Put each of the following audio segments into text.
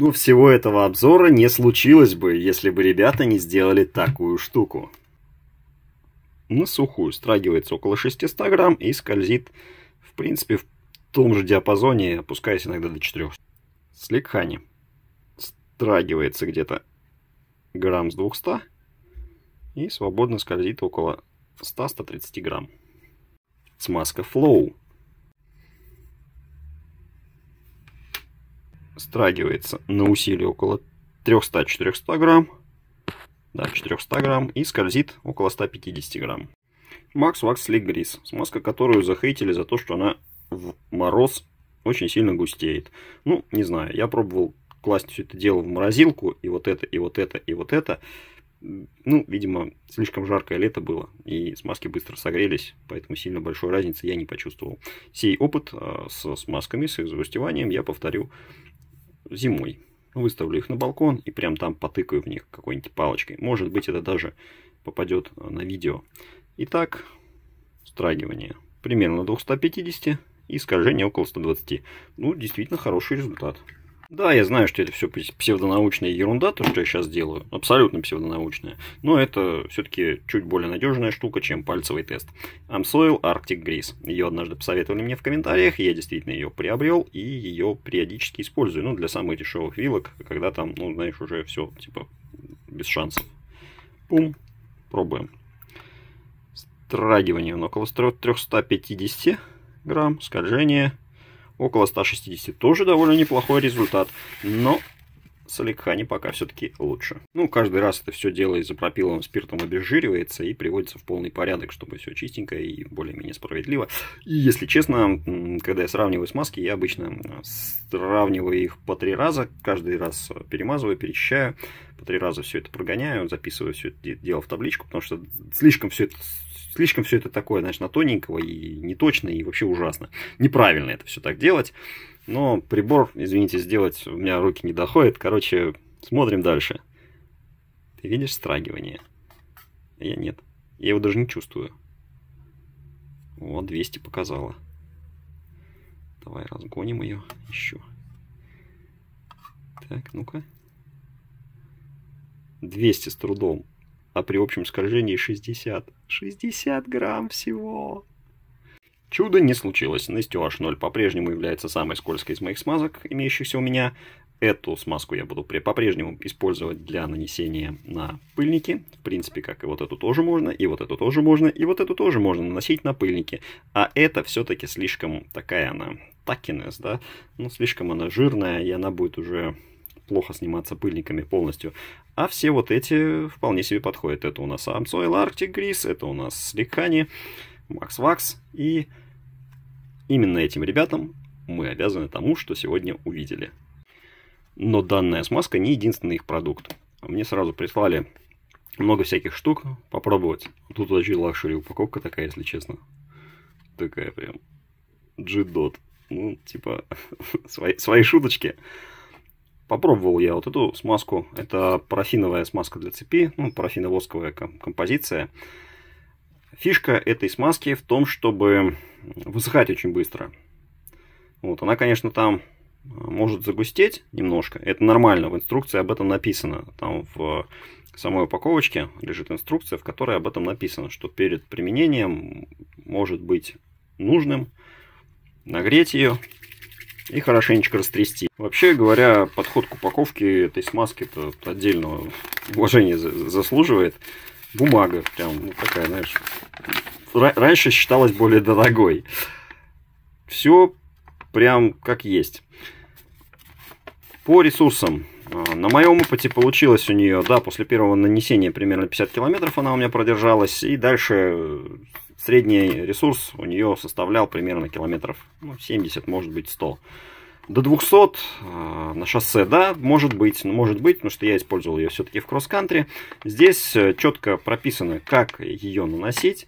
Но всего этого обзора не случилось бы, если бы ребята не сделали такую штуку. На сухую страгивается около 600 грамм и скользит, в принципе, в том же диапазоне, опускаясь иногда до 4. Сликхани страгивается где-то грамм с 200 и свободно скользит около 100-130 грамм. Смазка Flow страгивается на усилие около 300-400 грамм, да, 400 грамм и скользит около 150 грамм. Max Wax Slick Grease, смазка, которую захейтили за то, что она в мороз очень сильно густеет. Ну, не знаю, я пробовал класть все это дело в морозилку, и вот это, и вот это, и вот это. Ну, видимо, слишком жаркое лето было, и смазки быстро согрелись, поэтому сильно большой разницы я не почувствовал. Сей опыт э, со смазками, с их загустеванием я повторю зимой. Выставлю их на балкон и прям там потыкаю в них какой-нибудь палочкой. Может быть, это даже попадет на видео. Итак, страгивание примерно 250 и скольжение около 120. Ну, действительно хороший результат. Да, я знаю, что это все псевдонаучная ерунда, то, что я сейчас делаю, абсолютно псевдонаучная, но это все-таки чуть более надежная штука, чем пальцевый тест. Amsoil Arctic Grease. Ее однажды посоветовали мне в комментариях, я действительно ее приобрел и ее периодически использую, ну, для самых дешевых вилок, когда там, ну, знаешь, уже все, типа, без шансов. Пум, пробуем. Страгивание около 350 грамм, скольжение Около 160 тоже довольно неплохой результат, но Саликхани пока все-таки лучше. Ну, каждый раз это все дело изопропиловым спиртом обезжиривается и приводится в полный порядок, чтобы все чистенько и более-менее справедливо. И, если честно, когда я сравниваю смазки, я обычно сравниваю их по три раза, каждый раз перемазываю, перечищаю, по три раза все это прогоняю, записываю все это дело в табличку, потому что слишком все это слишком все это такое, знаешь, на тоненького и неточно, и вообще ужасно. Неправильно это все так делать. Но прибор, извините, сделать у меня руки не доходят. Короче, смотрим дальше. Ты видишь страгивание? А я нет. Я его даже не чувствую. Вот, 200 показала. Давай разгоним ее еще. Так, ну-ка. 200 с трудом а при общем скольжении 60. 60 грамм всего! Чудо не случилось. Настюаш 0 по-прежнему является самой скользкой из моих смазок, имеющихся у меня. Эту смазку я буду по-прежнему использовать для нанесения на пыльники. В принципе, как и вот эту тоже можно, и вот эту тоже можно, и вот эту тоже можно наносить на пыльники. А это все-таки слишком такая она, такинес, да? Ну, слишком она жирная, и она будет уже плохо сниматься пыльниками полностью. А все вот эти вполне себе подходят. Это у нас Амсойл Arctic Грис, это у нас Ликани, Макс Вакс. И именно этим ребятам мы обязаны тому, что сегодня увидели. Но данная смазка не единственный их продукт. Мне сразу прислали много всяких штук попробовать. Тут вообще лакшери упаковка такая, если честно. Такая прям. G-Dot. Ну, типа, свои, свои шуточки. Попробовал я вот эту смазку. Это парафиновая смазка для цепи, ну, парафиново-восковая композиция. Фишка этой смазки в том, чтобы высыхать очень быстро. Вот, она, конечно, там э, может загустеть немножко. Это нормально, в инструкции об этом написано. Там в самой упаковочке лежит инструкция, в которой об этом написано, что перед применением может быть нужным нагреть ее, и хорошенечко растрясти. Вообще говоря, подход к упаковке этой смазки-то отдельного уважения заслуживает. Бумага прям, ну такая, знаешь, раньше считалась более дорогой. Все прям как есть. По ресурсам. А, на моем опыте получилось у нее, да, после первого нанесения примерно 50 километров она у меня продержалась. И дальше Средний ресурс у нее составлял примерно километров ну, 70, может быть 100. До 200 э, на шоссе, да, может быть, но ну, может быть, потому что я использовал ее все-таки в кросс-кантри. Здесь э, четко прописано, как ее наносить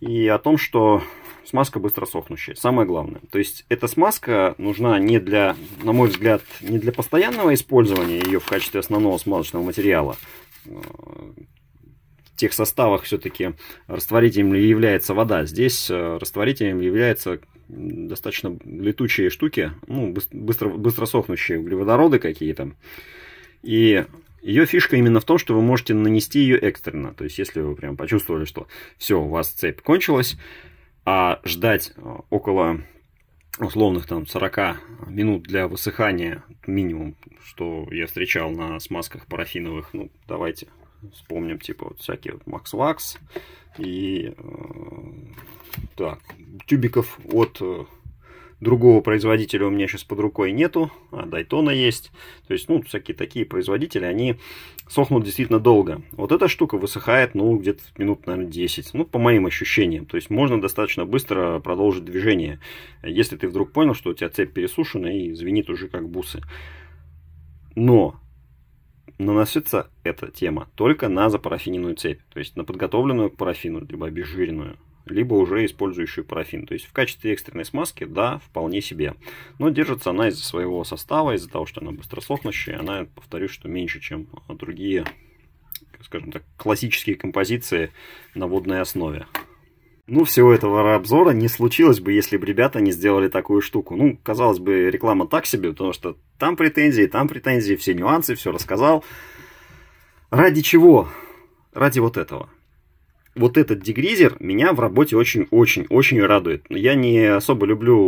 и о том, что смазка быстро сохнущая, самое главное. То есть эта смазка нужна не для, на мой взгляд, не для постоянного использования ее в качестве основного смазочного материала, э, тех составах все-таки растворителем является вода. Здесь э, растворителем является достаточно летучие штуки, ну, быстро, быстро сохнущие углеводороды какие-то. И ее фишка именно в том, что вы можете нанести ее экстренно. То есть, если вы прям почувствовали, что все, у вас цепь кончилась, а ждать э, около условных там 40 минут для высыхания минимум, что я встречал на смазках парафиновых, ну, давайте Вспомним, типа, вот всякие вот Max и э, так, тюбиков от э, другого производителя у меня сейчас под рукой нету, а Дайтона есть. То есть, ну, всякие такие производители, они сохнут действительно долго. Вот эта штука высыхает, ну, где-то минут, наверное, 10. Ну, по моим ощущениям. То есть, можно достаточно быстро продолжить движение, если ты вдруг понял, что у тебя цепь пересушена и звенит уже как бусы. Но наносится эта тема только на запарафиненную цепь, то есть на подготовленную парафину, либо обезжиренную, либо уже использующую парафин. То есть в качестве экстренной смазки, да, вполне себе. Но держится она из-за своего состава, из-за того, что она быстросохнущая, она, повторюсь, что меньше, чем другие, скажем так, классические композиции на водной основе. Ну, всего этого обзора не случилось бы, если бы ребята не сделали такую штуку. Ну, казалось бы, реклама так себе, потому что там претензии, там претензии, все нюансы, все рассказал. Ради чего? Ради вот этого. Вот этот дегризер меня в работе очень-очень-очень радует. Я не особо люблю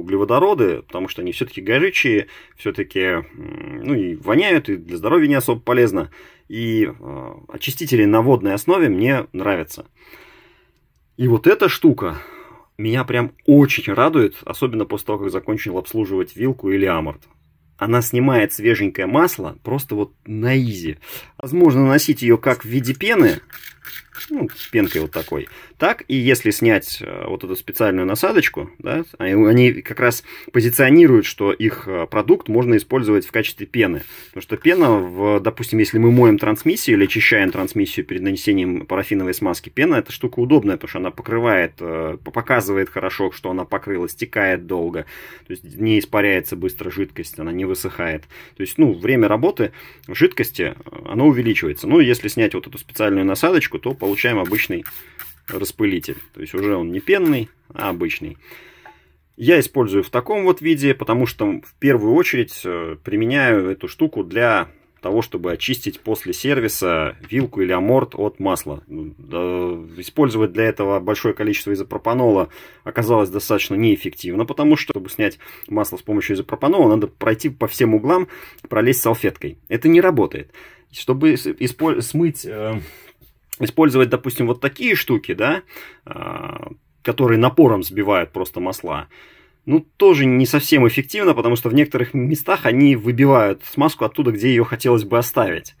углеводороды, потому что они все-таки горючие, все-таки, ну, и воняют, и для здоровья не особо полезно. И э, очистители на водной основе мне нравятся. И вот эта штука меня прям очень радует, особенно после того, как закончил обслуживать вилку или аморт. Она снимает свеженькое масло просто вот на изи. Возможно наносить ее как в виде пены, ну, с пенкой вот такой. Так, и если снять э, вот эту специальную насадочку, да, они как раз позиционируют, что их э, продукт можно использовать в качестве пены. Потому что пена, в, допустим, если мы моем трансмиссию или очищаем трансмиссию перед нанесением парафиновой смазки, пена эта штука удобная, потому что она покрывает, э, показывает хорошо, что она покрыла, стекает долго, то есть не испаряется быстро жидкость, она не высыхает. То есть, ну, время работы жидкости, оно увеличивается. Ну, если снять вот эту специальную насадочку, то получаем обычный распылитель. То есть уже он не пенный, а обычный. Я использую в таком вот виде, потому что в первую очередь э, применяю эту штуку для того, чтобы очистить после сервиса вилку или аморт от масла. Ну, использовать для этого большое количество изопропанола оказалось достаточно неэффективно, потому что, чтобы снять масло с помощью изопропанола, надо пройти по всем углам, пролезть салфеткой. Это не работает. Чтобы смыть э, использовать, допустим, вот такие штуки, да, а, которые напором сбивают просто масла, ну, тоже не совсем эффективно, потому что в некоторых местах они выбивают смазку оттуда, где ее хотелось бы оставить.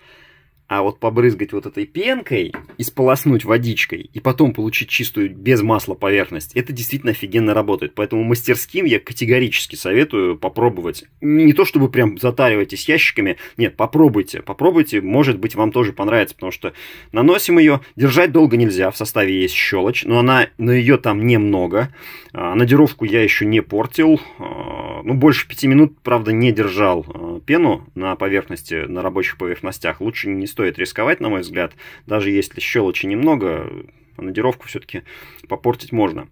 А вот побрызгать вот этой пенкой и сполоснуть водичкой, и потом получить чистую, без масла поверхность, это действительно офигенно работает. Поэтому мастерским я категорически советую попробовать. Не то, чтобы прям затаривайтесь ящиками, нет, попробуйте, попробуйте, может быть, вам тоже понравится, потому что наносим ее, держать долго нельзя, в составе есть щелочь, но она, но ее там немного. А, надировку я еще не портил, а, ну, больше пяти минут, правда, не держал э, пену на поверхности, на рабочих поверхностях. Лучше не стоит рисковать, на мой взгляд. Даже если щелочи немного, Надировку все-таки попортить можно.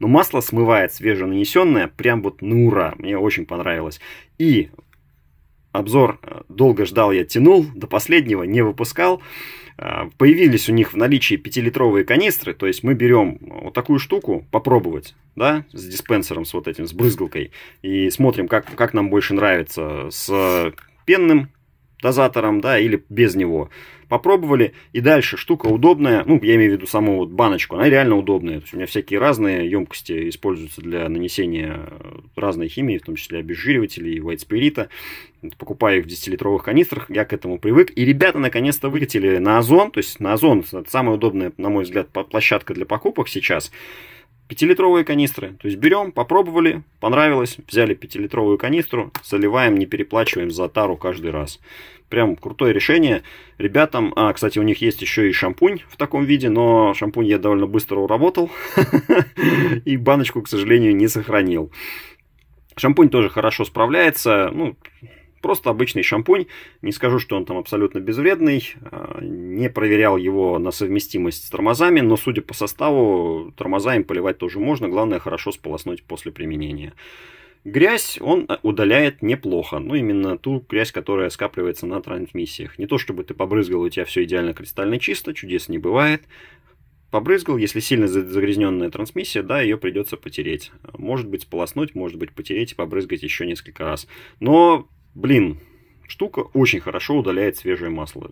Но масло смывает свеженанесенное прям вот на ура. Мне очень понравилось. И обзор э, долго ждал я, тянул, до последнего не выпускал. Появились у них в наличии 5-литровые канистры, то есть мы берем вот такую штуку, попробовать, да, с диспенсером, с вот этим, с брызгалкой, и смотрим, как, как нам больше нравится, с пенным дозатором, да, или без него. Попробовали, и дальше штука удобная, ну, я имею в виду саму вот баночку, она реально удобная. То есть у меня всякие разные емкости используются для нанесения э, разной химии, в том числе обезжиривателей и white Покупаю их в 10-литровых канистрах, я к этому привык. И ребята наконец-то выкатили на Озон, то есть на Озон, это самая удобная, на мой взгляд, площадка для покупок сейчас. 5-литровые канистры. То есть берем, попробовали, понравилось, взяли 5-литровую канистру, заливаем, не переплачиваем за тару каждый раз прям крутое решение. Ребятам, а, кстати, у них есть еще и шампунь в таком виде, но шампунь я довольно быстро уработал и баночку, к сожалению, не сохранил. Шампунь тоже хорошо справляется, ну, просто обычный шампунь. Не скажу, что он там абсолютно безвредный. А, не проверял его на совместимость с тормозами, но судя по составу, тормоза им поливать тоже можно. Главное, хорошо сполоснуть после применения. Грязь он э, удаляет неплохо, ну именно ту грязь, которая скапливается на трансмиссиях. Не то чтобы ты побрызгал, у тебя все идеально кристально чисто, чудес не бывает. Побрызгал, если сильно загрязненная трансмиссия, да, ее придется потереть. Может быть сполоснуть, может быть потереть и побрызгать еще несколько раз. Но, блин, штука очень хорошо удаляет свежее масло.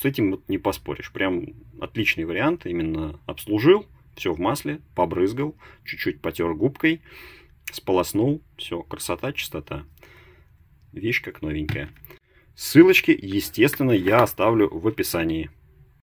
С этим вот не поспоришь. Прям отличный вариант, именно обслужил, все в масле, побрызгал, чуть-чуть потер губкой. Сполоснул, все, красота, чистота. Вещь как новенькая. Ссылочки, естественно, я оставлю в описании.